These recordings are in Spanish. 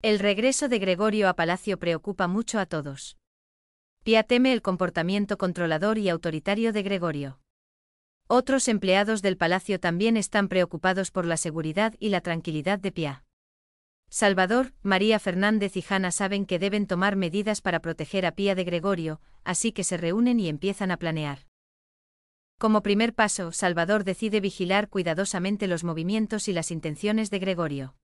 El regreso de Gregorio a Palacio preocupa mucho a todos. Pia teme el comportamiento controlador y autoritario de Gregorio. Otros empleados del palacio también están preocupados por la seguridad y la tranquilidad de Pia. Salvador, María Fernández y Jana saben que deben tomar medidas para proteger a Pía de Gregorio, así que se reúnen y empiezan a planear. Como primer paso, Salvador decide vigilar cuidadosamente los movimientos y las intenciones de Gregorio.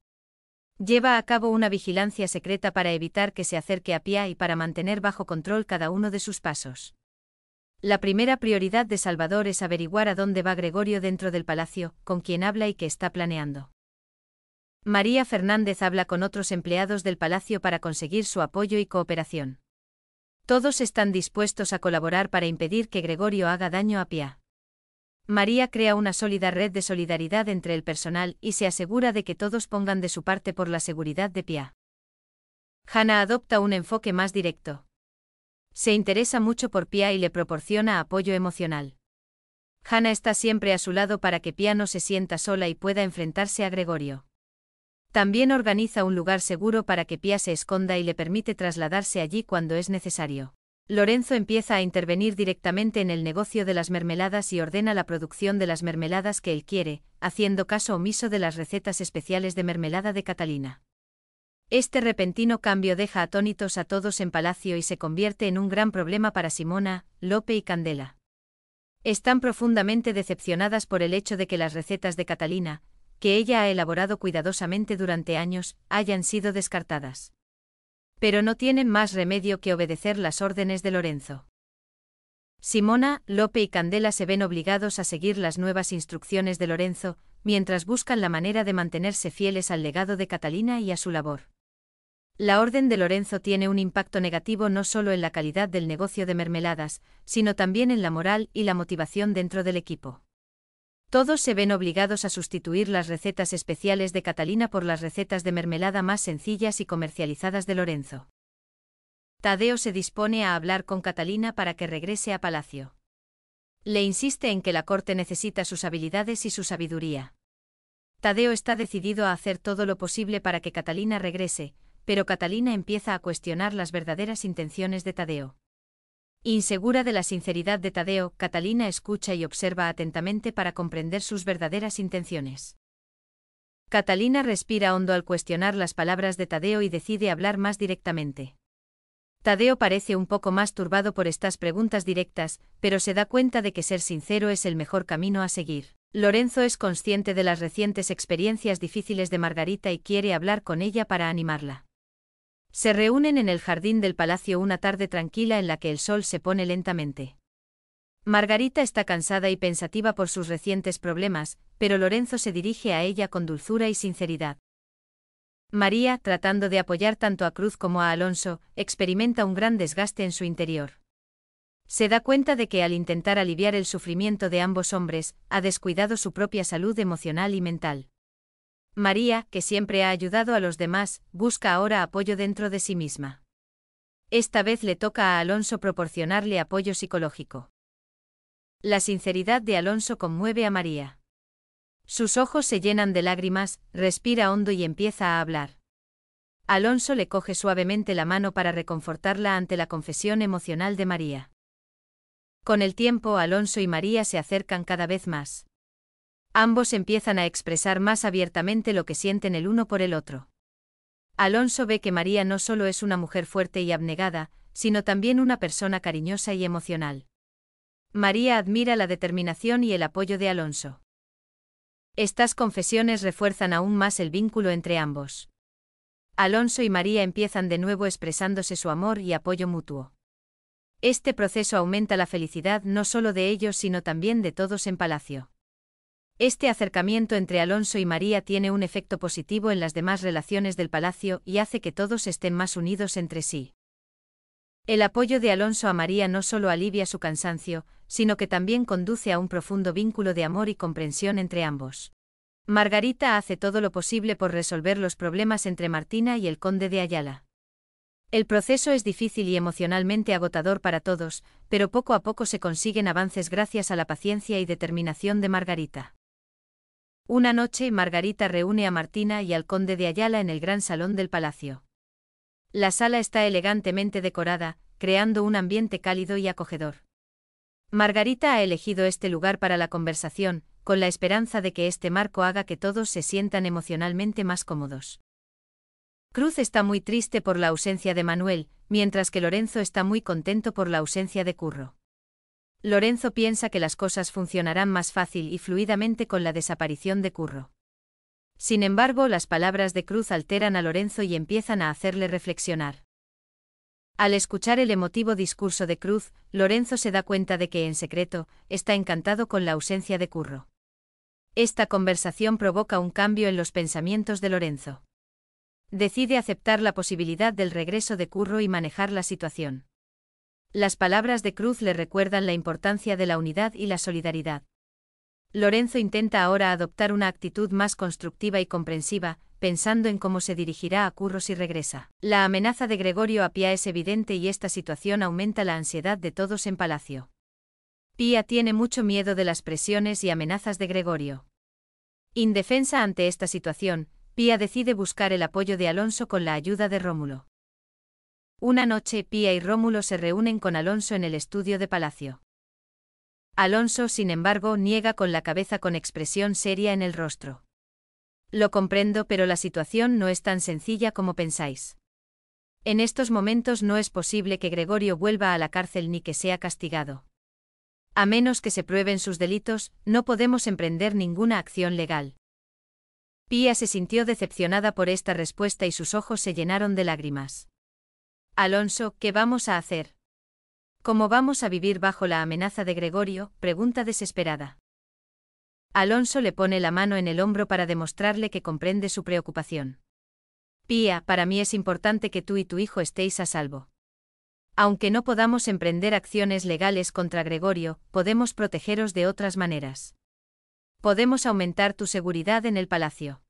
Lleva a cabo una vigilancia secreta para evitar que se acerque a Pia y para mantener bajo control cada uno de sus pasos. La primera prioridad de Salvador es averiguar a dónde va Gregorio dentro del palacio, con quien habla y qué está planeando. María Fernández habla con otros empleados del palacio para conseguir su apoyo y cooperación. Todos están dispuestos a colaborar para impedir que Gregorio haga daño a Pia. María crea una sólida red de solidaridad entre el personal y se asegura de que todos pongan de su parte por la seguridad de Pia. Hannah adopta un enfoque más directo. Se interesa mucho por Pia y le proporciona apoyo emocional. Hannah está siempre a su lado para que Pia no se sienta sola y pueda enfrentarse a Gregorio. También organiza un lugar seguro para que Pia se esconda y le permite trasladarse allí cuando es necesario. Lorenzo empieza a intervenir directamente en el negocio de las mermeladas y ordena la producción de las mermeladas que él quiere, haciendo caso omiso de las recetas especiales de mermelada de Catalina. Este repentino cambio deja atónitos a todos en palacio y se convierte en un gran problema para Simona, Lope y Candela. Están profundamente decepcionadas por el hecho de que las recetas de Catalina, que ella ha elaborado cuidadosamente durante años, hayan sido descartadas. Pero no tienen más remedio que obedecer las órdenes de Lorenzo. Simona, Lope y Candela se ven obligados a seguir las nuevas instrucciones de Lorenzo, mientras buscan la manera de mantenerse fieles al legado de Catalina y a su labor. La orden de Lorenzo tiene un impacto negativo no solo en la calidad del negocio de mermeladas, sino también en la moral y la motivación dentro del equipo. Todos se ven obligados a sustituir las recetas especiales de Catalina por las recetas de mermelada más sencillas y comercializadas de Lorenzo. Tadeo se dispone a hablar con Catalina para que regrese a Palacio. Le insiste en que la corte necesita sus habilidades y su sabiduría. Tadeo está decidido a hacer todo lo posible para que Catalina regrese, pero Catalina empieza a cuestionar las verdaderas intenciones de Tadeo. Insegura de la sinceridad de Tadeo, Catalina escucha y observa atentamente para comprender sus verdaderas intenciones. Catalina respira hondo al cuestionar las palabras de Tadeo y decide hablar más directamente. Tadeo parece un poco más turbado por estas preguntas directas, pero se da cuenta de que ser sincero es el mejor camino a seguir. Lorenzo es consciente de las recientes experiencias difíciles de Margarita y quiere hablar con ella para animarla se reúnen en el jardín del palacio una tarde tranquila en la que el sol se pone lentamente. Margarita está cansada y pensativa por sus recientes problemas, pero Lorenzo se dirige a ella con dulzura y sinceridad. María, tratando de apoyar tanto a Cruz como a Alonso, experimenta un gran desgaste en su interior. Se da cuenta de que al intentar aliviar el sufrimiento de ambos hombres, ha descuidado su propia salud emocional y mental. María, que siempre ha ayudado a los demás, busca ahora apoyo dentro de sí misma. Esta vez le toca a Alonso proporcionarle apoyo psicológico. La sinceridad de Alonso conmueve a María. Sus ojos se llenan de lágrimas, respira hondo y empieza a hablar. Alonso le coge suavemente la mano para reconfortarla ante la confesión emocional de María. Con el tiempo Alonso y María se acercan cada vez más. Ambos empiezan a expresar más abiertamente lo que sienten el uno por el otro. Alonso ve que María no solo es una mujer fuerte y abnegada, sino también una persona cariñosa y emocional. María admira la determinación y el apoyo de Alonso. Estas confesiones refuerzan aún más el vínculo entre ambos. Alonso y María empiezan de nuevo expresándose su amor y apoyo mutuo. Este proceso aumenta la felicidad no solo de ellos sino también de todos en palacio. Este acercamiento entre Alonso y María tiene un efecto positivo en las demás relaciones del palacio y hace que todos estén más unidos entre sí. El apoyo de Alonso a María no solo alivia su cansancio, sino que también conduce a un profundo vínculo de amor y comprensión entre ambos. Margarita hace todo lo posible por resolver los problemas entre Martina y el conde de Ayala. El proceso es difícil y emocionalmente agotador para todos, pero poco a poco se consiguen avances gracias a la paciencia y determinación de Margarita. Una noche Margarita reúne a Martina y al conde de Ayala en el gran salón del palacio. La sala está elegantemente decorada, creando un ambiente cálido y acogedor. Margarita ha elegido este lugar para la conversación, con la esperanza de que este marco haga que todos se sientan emocionalmente más cómodos. Cruz está muy triste por la ausencia de Manuel, mientras que Lorenzo está muy contento por la ausencia de Curro. Lorenzo piensa que las cosas funcionarán más fácil y fluidamente con la desaparición de Curro. Sin embargo, las palabras de Cruz alteran a Lorenzo y empiezan a hacerle reflexionar. Al escuchar el emotivo discurso de Cruz, Lorenzo se da cuenta de que, en secreto, está encantado con la ausencia de Curro. Esta conversación provoca un cambio en los pensamientos de Lorenzo. Decide aceptar la posibilidad del regreso de Curro y manejar la situación. Las palabras de Cruz le recuerdan la importancia de la unidad y la solidaridad. Lorenzo intenta ahora adoptar una actitud más constructiva y comprensiva, pensando en cómo se dirigirá a Curro si regresa. La amenaza de Gregorio a Pía es evidente y esta situación aumenta la ansiedad de todos en palacio. Pía tiene mucho miedo de las presiones y amenazas de Gregorio. Indefensa ante esta situación, Pía decide buscar el apoyo de Alonso con la ayuda de Rómulo. Una noche Pía y Rómulo se reúnen con Alonso en el estudio de Palacio. Alonso, sin embargo, niega con la cabeza con expresión seria en el rostro. Lo comprendo, pero la situación no es tan sencilla como pensáis. En estos momentos no es posible que Gregorio vuelva a la cárcel ni que sea castigado. A menos que se prueben sus delitos, no podemos emprender ninguna acción legal. Pía se sintió decepcionada por esta respuesta y sus ojos se llenaron de lágrimas. Alonso, ¿qué vamos a hacer? ¿Cómo vamos a vivir bajo la amenaza de Gregorio? pregunta desesperada. Alonso le pone la mano en el hombro para demostrarle que comprende su preocupación. Pía, para mí es importante que tú y tu hijo estéis a salvo. Aunque no podamos emprender acciones legales contra Gregorio, podemos protegeros de otras maneras. Podemos aumentar tu seguridad en el palacio.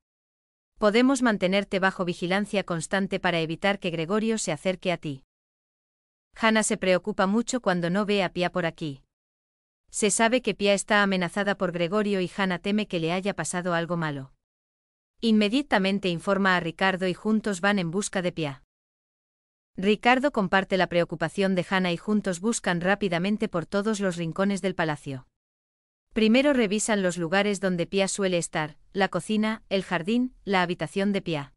Podemos mantenerte bajo vigilancia constante para evitar que Gregorio se acerque a ti. Hannah se preocupa mucho cuando no ve a Pia por aquí. Se sabe que Pia está amenazada por Gregorio y Hannah teme que le haya pasado algo malo. Inmediatamente informa a Ricardo y juntos van en busca de Pia. Ricardo comparte la preocupación de Hannah y juntos buscan rápidamente por todos los rincones del palacio. Primero revisan los lugares donde Pia suele estar, la cocina, el jardín, la habitación de Pia.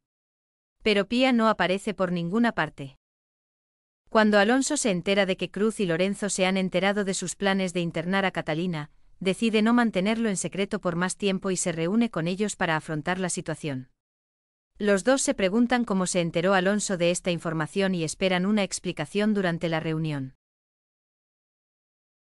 Pero Pia no aparece por ninguna parte. Cuando Alonso se entera de que Cruz y Lorenzo se han enterado de sus planes de internar a Catalina, decide no mantenerlo en secreto por más tiempo y se reúne con ellos para afrontar la situación. Los dos se preguntan cómo se enteró Alonso de esta información y esperan una explicación durante la reunión.